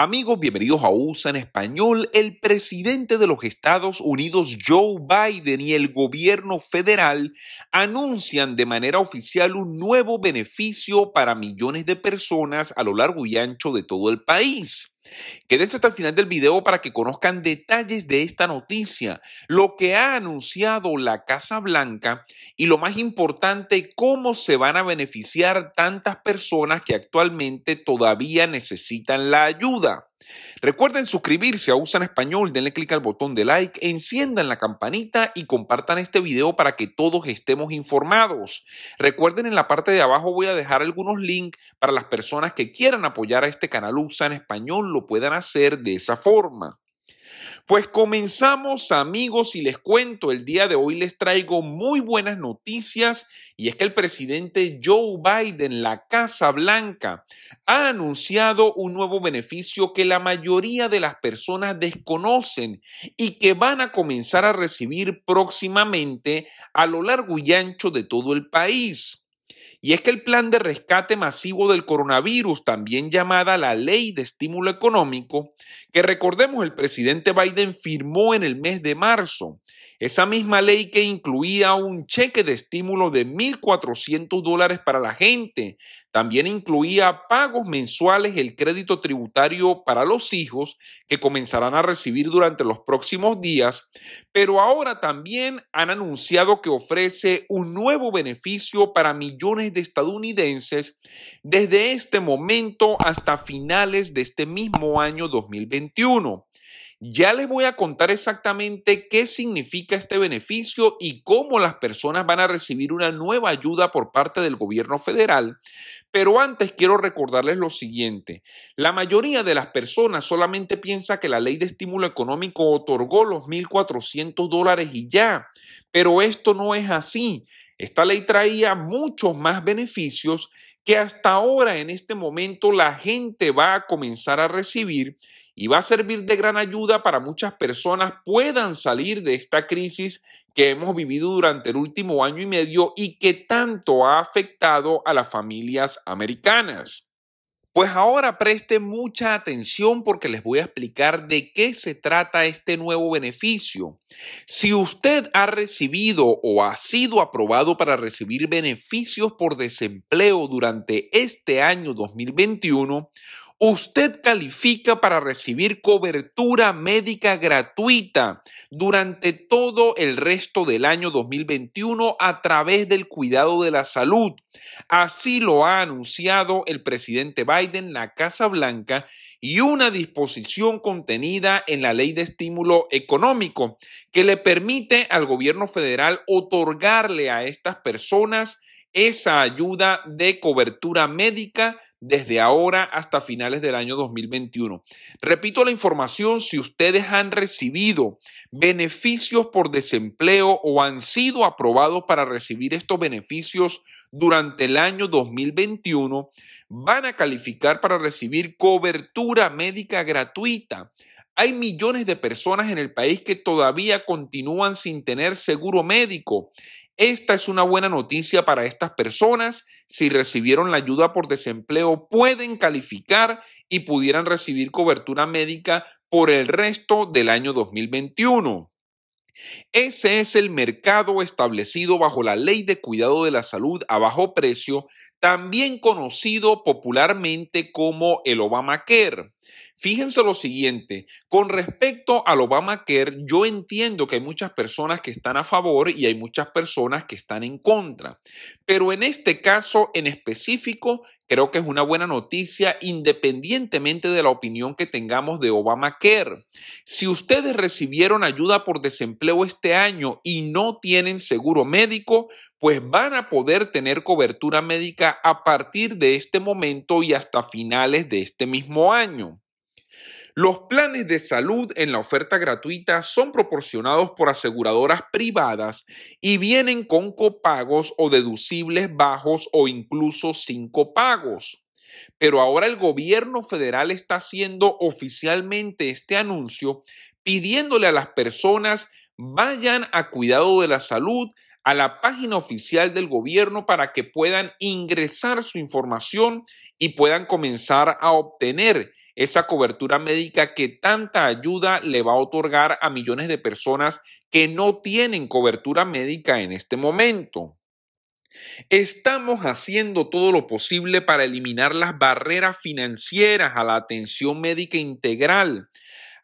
Amigos, bienvenidos a USA en español. El presidente de los Estados Unidos, Joe Biden, y el gobierno federal anuncian de manera oficial un nuevo beneficio para millones de personas a lo largo y ancho de todo el país. Quédense hasta el final del video para que conozcan detalles de esta noticia, lo que ha anunciado la Casa Blanca y lo más importante, cómo se van a beneficiar tantas personas que actualmente todavía necesitan la ayuda. Recuerden suscribirse a Usan Español, denle clic al botón de like, enciendan la campanita y compartan este video para que todos estemos informados. Recuerden en la parte de abajo voy a dejar algunos links para las personas que quieran apoyar a este canal Usan Español, lo puedan hacer de esa forma. Pues comenzamos amigos y les cuento, el día de hoy les traigo muy buenas noticias y es que el presidente Joe Biden, la Casa Blanca, ha anunciado un nuevo beneficio que la mayoría de las personas desconocen y que van a comenzar a recibir próximamente a lo largo y ancho de todo el país. Y es que el plan de rescate masivo del coronavirus, también llamada la ley de estímulo económico, que recordemos el presidente Biden firmó en el mes de marzo, esa misma ley que incluía un cheque de estímulo de 1.400 dólares para la gente, también incluía pagos mensuales el crédito tributario para los hijos que comenzarán a recibir durante los próximos días, pero ahora también han anunciado que ofrece un nuevo beneficio para millones de estadounidenses desde este momento hasta finales de este mismo año 2021. Ya les voy a contar exactamente qué significa este beneficio y cómo las personas van a recibir una nueva ayuda por parte del gobierno federal. Pero antes quiero recordarles lo siguiente. La mayoría de las personas solamente piensa que la ley de estímulo económico otorgó los 1.400 dólares y ya. Pero esto no es así. Esta ley traía muchos más beneficios que hasta ahora en este momento la gente va a comenzar a recibir y va a servir de gran ayuda para muchas personas puedan salir de esta crisis que hemos vivido durante el último año y medio y que tanto ha afectado a las familias americanas. Pues ahora preste mucha atención porque les voy a explicar de qué se trata este nuevo beneficio. Si usted ha recibido o ha sido aprobado para recibir beneficios por desempleo durante este año 2021, Usted califica para recibir cobertura médica gratuita durante todo el resto del año 2021 a través del cuidado de la salud. Así lo ha anunciado el presidente Biden, la Casa Blanca y una disposición contenida en la ley de estímulo económico que le permite al gobierno federal otorgarle a estas personas esa ayuda de cobertura médica desde ahora hasta finales del año 2021. Repito la información, si ustedes han recibido beneficios por desempleo o han sido aprobados para recibir estos beneficios durante el año 2021, van a calificar para recibir cobertura médica gratuita. Hay millones de personas en el país que todavía continúan sin tener seguro médico esta es una buena noticia para estas personas. Si recibieron la ayuda por desempleo, pueden calificar y pudieran recibir cobertura médica por el resto del año 2021. Ese es el mercado establecido bajo la Ley de Cuidado de la Salud a bajo precio, también conocido popularmente como el Obamacare. Fíjense lo siguiente, con respecto al Obamacare, yo entiendo que hay muchas personas que están a favor y hay muchas personas que están en contra, pero en este caso en específico, creo que es una buena noticia independientemente de la opinión que tengamos de Obamacare. Si ustedes recibieron ayuda por desempleo este año y no tienen seguro médico, pues van a poder tener cobertura médica a partir de este momento y hasta finales de este mismo año. Los planes de salud en la oferta gratuita son proporcionados por aseguradoras privadas y vienen con copagos o deducibles bajos o incluso sin copagos. Pero ahora el gobierno federal está haciendo oficialmente este anuncio pidiéndole a las personas vayan a cuidado de la salud a la página oficial del gobierno para que puedan ingresar su información y puedan comenzar a obtener esa cobertura médica que tanta ayuda le va a otorgar a millones de personas que no tienen cobertura médica en este momento. Estamos haciendo todo lo posible para eliminar las barreras financieras a la atención médica integral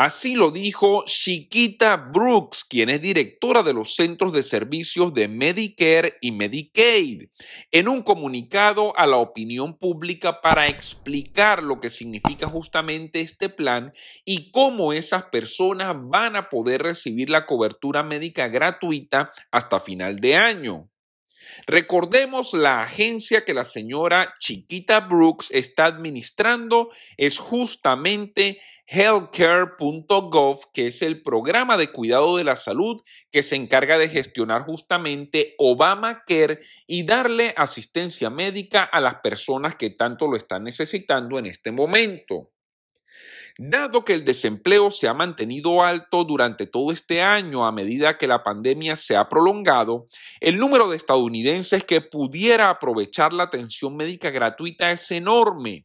Así lo dijo Chiquita Brooks, quien es directora de los Centros de Servicios de Medicare y Medicaid, en un comunicado a la opinión pública para explicar lo que significa justamente este plan y cómo esas personas van a poder recibir la cobertura médica gratuita hasta final de año. Recordemos la agencia que la señora Chiquita Brooks está administrando es justamente healthcare.gov, que es el programa de cuidado de la salud que se encarga de gestionar justamente Obamacare y darle asistencia médica a las personas que tanto lo están necesitando en este momento. Dado que el desempleo se ha mantenido alto durante todo este año a medida que la pandemia se ha prolongado, el número de estadounidenses que pudiera aprovechar la atención médica gratuita es enorme.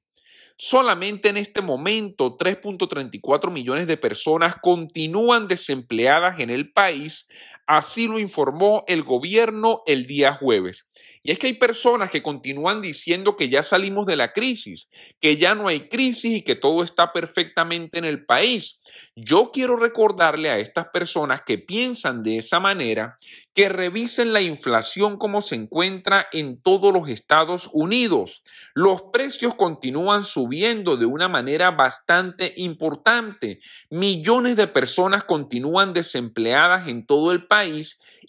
Solamente en este momento 3.34 millones de personas continúan desempleadas en el país Así lo informó el gobierno el día jueves. Y es que hay personas que continúan diciendo que ya salimos de la crisis, que ya no hay crisis y que todo está perfectamente en el país. Yo quiero recordarle a estas personas que piensan de esa manera que revisen la inflación como se encuentra en todos los Estados Unidos. Los precios continúan subiendo de una manera bastante importante. Millones de personas continúan desempleadas en todo el país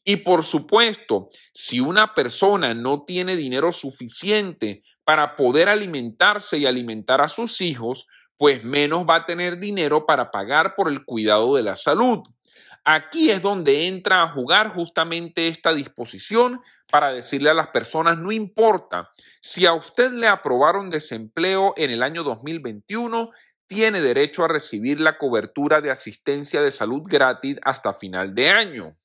y por supuesto, si una persona no tiene dinero suficiente para poder alimentarse y alimentar a sus hijos, pues menos va a tener dinero para pagar por el cuidado de la salud. Aquí es donde entra a jugar justamente esta disposición para decirle a las personas, no importa, si a usted le aprobaron desempleo en el año 2021, tiene derecho a recibir la cobertura de asistencia de salud gratis hasta final de año.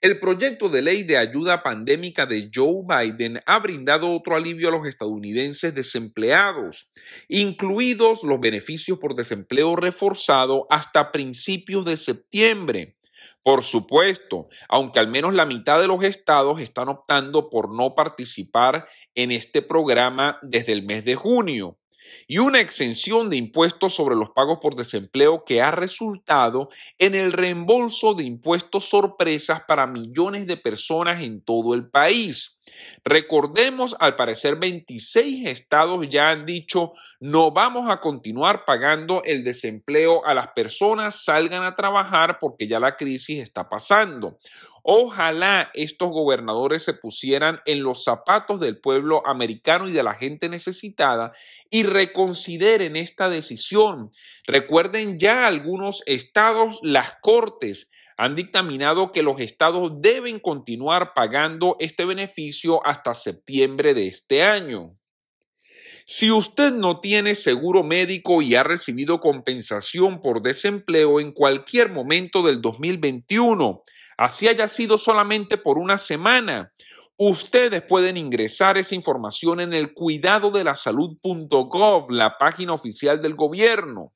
El proyecto de ley de ayuda pandémica de Joe Biden ha brindado otro alivio a los estadounidenses desempleados, incluidos los beneficios por desempleo reforzado hasta principios de septiembre. Por supuesto, aunque al menos la mitad de los estados están optando por no participar en este programa desde el mes de junio y una exención de impuestos sobre los pagos por desempleo que ha resultado en el reembolso de impuestos sorpresas para millones de personas en todo el país. Recordemos, al parecer 26 estados ya han dicho no vamos a continuar pagando el desempleo a las personas, salgan a trabajar porque ya la crisis está pasando. Ojalá estos gobernadores se pusieran en los zapatos del pueblo americano y de la gente necesitada y reconsideren esta decisión. Recuerden ya algunos estados, las cortes, han dictaminado que los estados deben continuar pagando este beneficio hasta septiembre de este año. Si usted no tiene seguro médico y ha recibido compensación por desempleo en cualquier momento del 2021, así haya sido solamente por una semana, Ustedes pueden ingresar esa información en el cuidado la página oficial del gobierno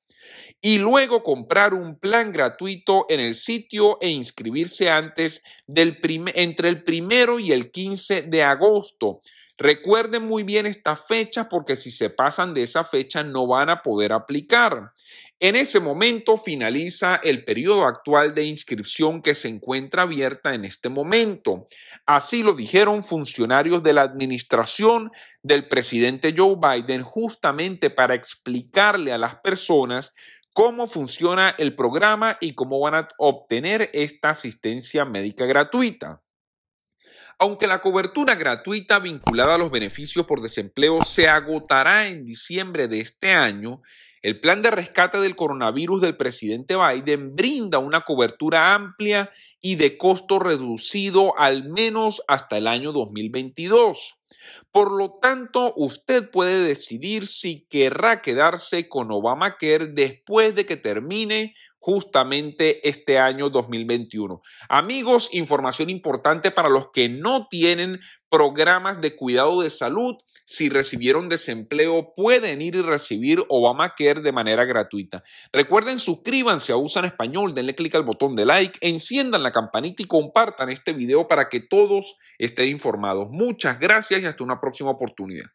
y luego comprar un plan gratuito en el sitio e inscribirse antes del entre el primero y el 15 de agosto. Recuerden muy bien esta fecha porque si se pasan de esa fecha no van a poder aplicar. En ese momento finaliza el periodo actual de inscripción que se encuentra abierta en este momento. Así lo dijeron funcionarios de la administración del presidente Joe Biden justamente para explicarle a las personas cómo funciona el programa y cómo van a obtener esta asistencia médica gratuita. Aunque la cobertura gratuita vinculada a los beneficios por desempleo se agotará en diciembre de este año, el plan de rescate del coronavirus del presidente Biden brinda una cobertura amplia y de costo reducido al menos hasta el año 2022. Por lo tanto, usted puede decidir si querrá quedarse con Obamacare después de que termine justamente este año 2021. Amigos, información importante para los que no tienen programas de cuidado de salud. Si recibieron desempleo, pueden ir y recibir Obamacare de manera gratuita. Recuerden, suscríbanse a Usan Español, denle clic al botón de like, enciendan la campanita y compartan este video para que todos estén informados. Muchas gracias y hasta una próxima oportunidad.